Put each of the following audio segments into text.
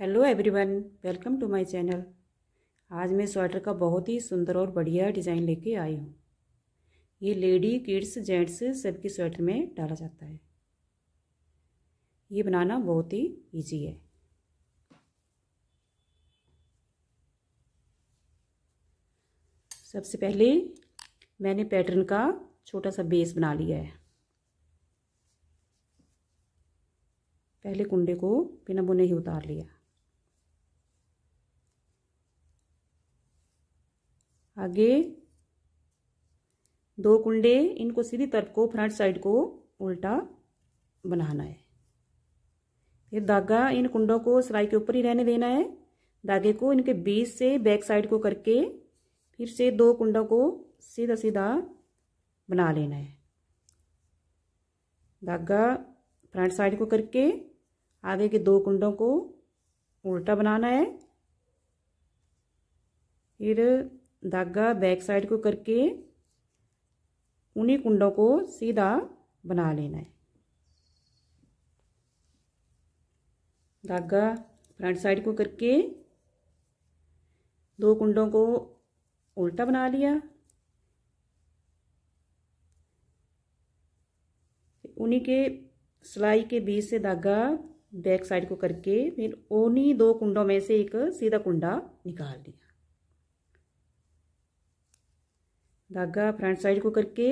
hello everyone welcome to my channel आज मैं sweater का बहुत ही सुंदर और बढ़िया डिज़ाइन लेके आई हूँ ये लेडी किड्स जेंट्स सबकी स्वेटर में डाला जाता है ये बनाना बहुत ही इजी है सबसे पहले मैंने पैटर्न का छोटा सा बेस बना लिया है पहले कुंडे को बिना बुने ही उतार लिया आगे दो कुंडे इनको सीधी तरफ को फ्रंट साइड को उल्टा बनाना है फिर धागा इन कुंडों को सिलाई के ऊपर ही रहने देना है धागे को इनके बीच से बैक साइड को करके फिर से दो कुंडों को सीधा सीधा बना लेना है धागा फ्रंट साइड को करके आगे के दो कुंडों को उल्टा बनाना है फिर धागा बैक साइड को करके उन्हीं कुंडों को सीधा बना लेना है धागा फ्रंट साइड को करके दो कुंडों को उल्टा बना लिया उन्हीं के सिलाई के बीच से धागा बैक साइड को करके फिर उन्हीं दो कुंडों में से एक सीधा कुंडा निकाल लिया धागा फ्रंट साइड को करके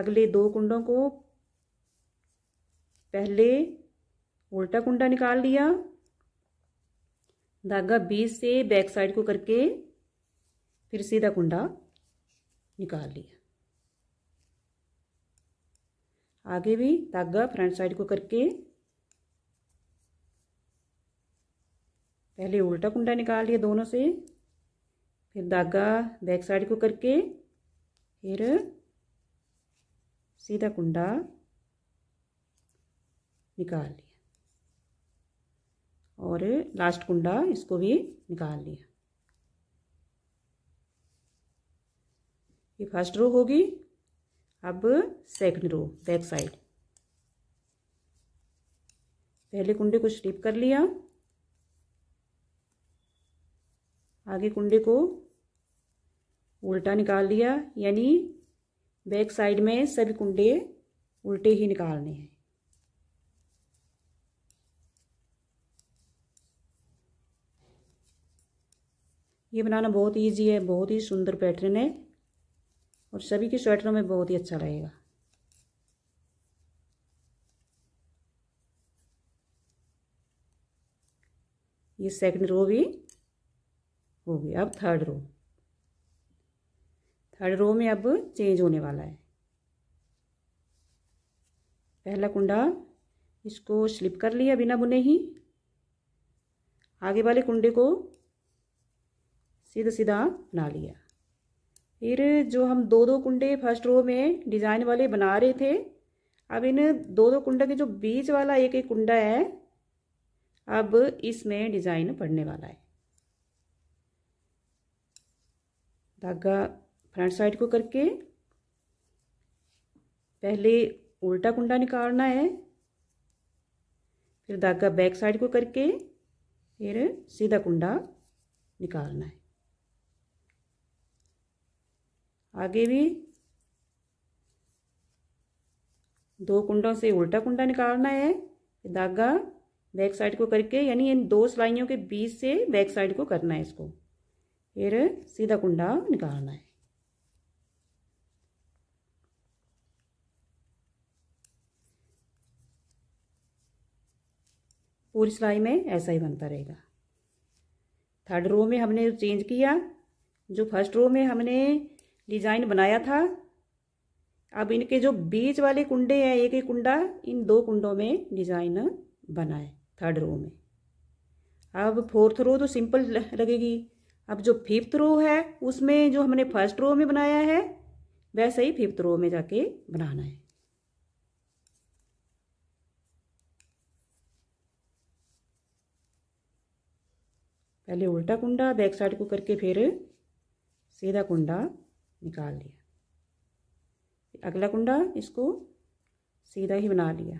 अगले दो कुंडों को पहले उल्टा कुंडा निकाल लिया धागा बीच से बैक साइड को करके फिर सीधा कुंडा निकाल लिया आगे भी धागा फ्रंट साइड को करके पहले उल्टा कुंडा निकाल लिया दोनों से फिर धागा बैक साइड को करके फिर सीधा कुंडा निकाल लिया और लास्ट कुंडा इसको भी निकाल लिया ये फर्स्ट रो होगी अब सेकंड रो बैक साइड पहले कुंडे को स्लिप कर लिया आगे कुंडे को उल्टा निकाल लिया यानी बैक साइड में सभी कुंडे उल्टे ही निकालने हैं ये बनाना बहुत इजी है बहुत ही सुंदर पैटर्न है और सभी के स्वेटरों में बहुत ही अच्छा लगेगा ये सेकंड रो भी हो गई अब थर्ड रो थर्ड रो में अब चेंज होने वाला है पहला कुंडा इसको स्लिप कर लिया बिना बुने ही आगे वाले कुंडे को सीधा सीधा बना लिया फिर जो हम दो दो कुंडे फर्स्ट रो में डिज़ाइन वाले बना रहे थे अब इन दो दो कुंडे के जो बीच वाला एक एक कुंडा है अब इसमें डिज़ाइन पड़ने वाला है धागा फ्रंट साइड को करके पहले उल्टा कुंडा निकालना है फिर धागा बैक साइड को करके फिर सीधा कुंडा निकालना है आगे भी दो कुंडों से उल्टा कुंडा निकालना है धागा बैक साइड को करके यानी इन दो सिलाइयों के बीच से बैक साइड को करना है इसको फिर सीधा कुंडा निकालना है पूरी सिलाई में ऐसा ही बनता रहेगा थर्ड रो में हमने चेंज किया जो फर्स्ट रो में हमने डिजाइन बनाया था अब इनके जो बीच वाले कुंडे हैं एक ही कुंडा इन दो कुंडों में डिजाइन बनाए थर्ड रो में अब फोर्थ रो तो सिंपल लगेगी अब जो फिफ्थ रो है उसमें जो हमने फर्स्ट रो में बनाया है वैसे ही फिफ्थ रो में जाके बनाना है पहले उल्टा कुंडा बैक साइड को करके फिर सीधा कुंडा निकाल लिया अगला कुंडा इसको सीधा ही बना लिया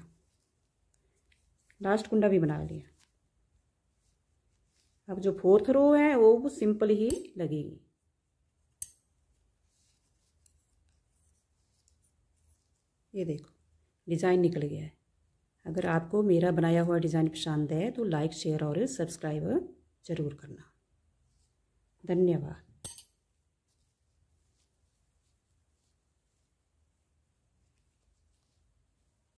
लास्ट कुंडा भी बना लिया अब जो फोर्थ रो है वो, वो सिंपल ही लगेगी ये देखो डिज़ाइन निकल गया है अगर आपको मेरा बनाया हुआ डिज़ाइन पसंद है तो लाइक शेयर और सब्सक्राइब ज़रूर करना धन्यवाद